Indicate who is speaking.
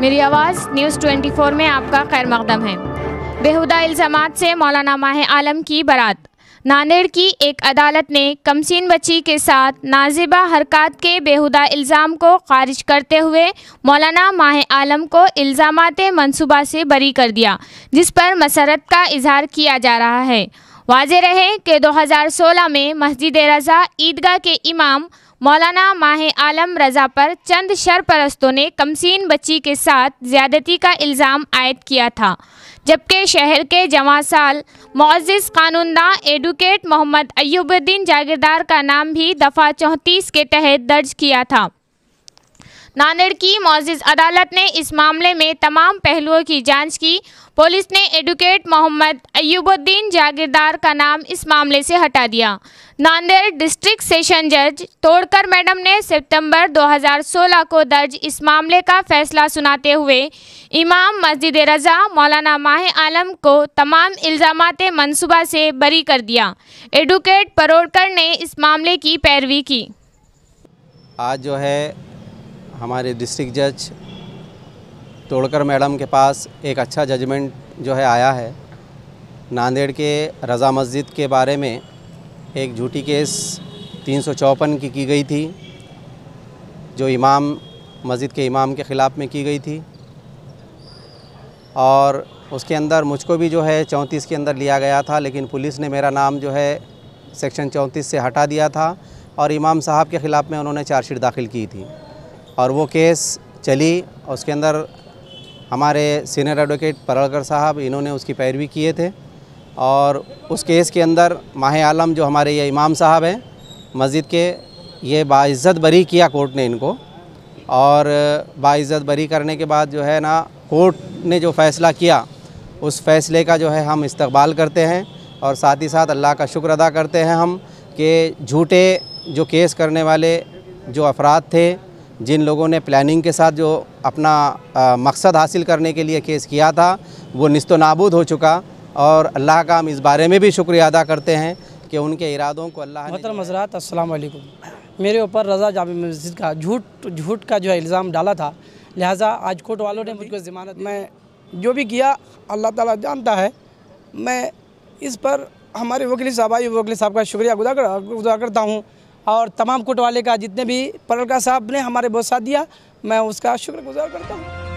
Speaker 1: मेरी आवाज़ न्यूज़ 24 में आपका खैर मकदम है बेहुदा इल्ज़ाम से मौलाना माह आलम की बारात नांदेड़ की एक अदालत ने कमसिन बच्ची के साथ नाजिबा हरकत के बेहुदा इल्ज़ाम को खारिज करते हुए मौलाना माह आलम को इल्ज़ाम मनसूबा से बरी कर दिया जिस पर मसरत का इजहार किया जा रहा है वाज रहे कि 2016 में मस्जिद रज़ा ईदगाह के इमाम मौलाना माह आलम रजा पर चंद शरपरस्तों ने कमसीन बच्ची के साथ ज्यादती का इल्ज़ाम आयद किया था जबकि शहर के जवासाल मोज़ कानूनदान एडवोकेट मोहम्मद अयुबुद्दीन जागीरदार का नाम भी दफ़ा चौंतीस के तहत दर्ज किया था नांदेड़ की मोजिज अदालत ने इस मामले में तमाम पहलुओं की जांच की पुलिस ने एडवोकेट मोहम्मद अयुबुद्दीन जागीरदार का नाम इस मामले से हटा दिया नांदेड़ डिस्ट्रिक्ट सेशन जज तोड़कर मैडम ने सितंबर 2016 को दर्ज इस मामले का फैसला सुनाते हुए इमाम मस्जिद रज़ा मौलाना माह आलम को तमाम इल्ज़ाम मनसूबा से बरी कर दिया एडवोकेट परोड़कर ने इस मामले की पैरवी की
Speaker 2: आज जो है हमारे डिस्ट्रिक्ट जज तोड़कर मैडम के पास एक अच्छा जजमेंट जो है आया है नांदेड़ के रज़ा मस्जिद के बारे में एक झूठी केस तीन की की गई थी जो इमाम मस्जिद के इमाम के ख़िलाफ़ में की गई थी और उसके अंदर मुझको भी जो है चौंतीस के अंदर लिया गया था लेकिन पुलिस ने मेरा नाम जो है सेक्शन चौंतीस से हटा दिया था और इमाम साहब के ख़िलाफ़ में उन्होंने चार्जशीट दाखिल की थी और वो केस चली उसके अंदर हमारे सीनियर एडवोकेट परलकर साहब इन्होंने उसकी पैरवी किए थे और उस केस के अंदर माह आलम जो हमारे ये इमाम साहब हैं मस्जिद के ये बाज़्ज़त बरी किया कोर्ट ने इनको और बाज्ज़त बरी करने के बाद जो है ना कोर्ट ने जो फ़ैसला किया उस फ़ैसले का जो है हम इस्तकबाल करते हैं और साथ ही साथ अल्लाह का शुक्र अदा करते हैं हम कि झूठे जो केस करने वाले जो अफराद थे जिन लोगों ने प्लानिंग के साथ जो अपना आ, मकसद हासिल करने के लिए केस किया था वो नस्तो नाबूद हो चुका और अल्लाह का हम इस बारे में भी शुक्रिया अदा करते हैं कि
Speaker 3: उनके इरादों को अल्लाह मतलब मजरात असलकुम मेरे ऊपर रज़ा जाम मस्जिद का झूठ झूठ का जो है इल्ज़ाम डाला था लिहाजा आज कोर्ट वालों ने मुझको ज़मानत मैं जो भी किया अल्लाह ताला जानता है मैं इस पर हमारे वकील साहब आई वकील साहब का शुक्रिया गुजार गुजार करता हूँ और तमाम कोट वाले का जितने भी पलड़का साहब ने हमारे बहुत साथ दिया मैं उसका शुक्रगुजार करता हूँ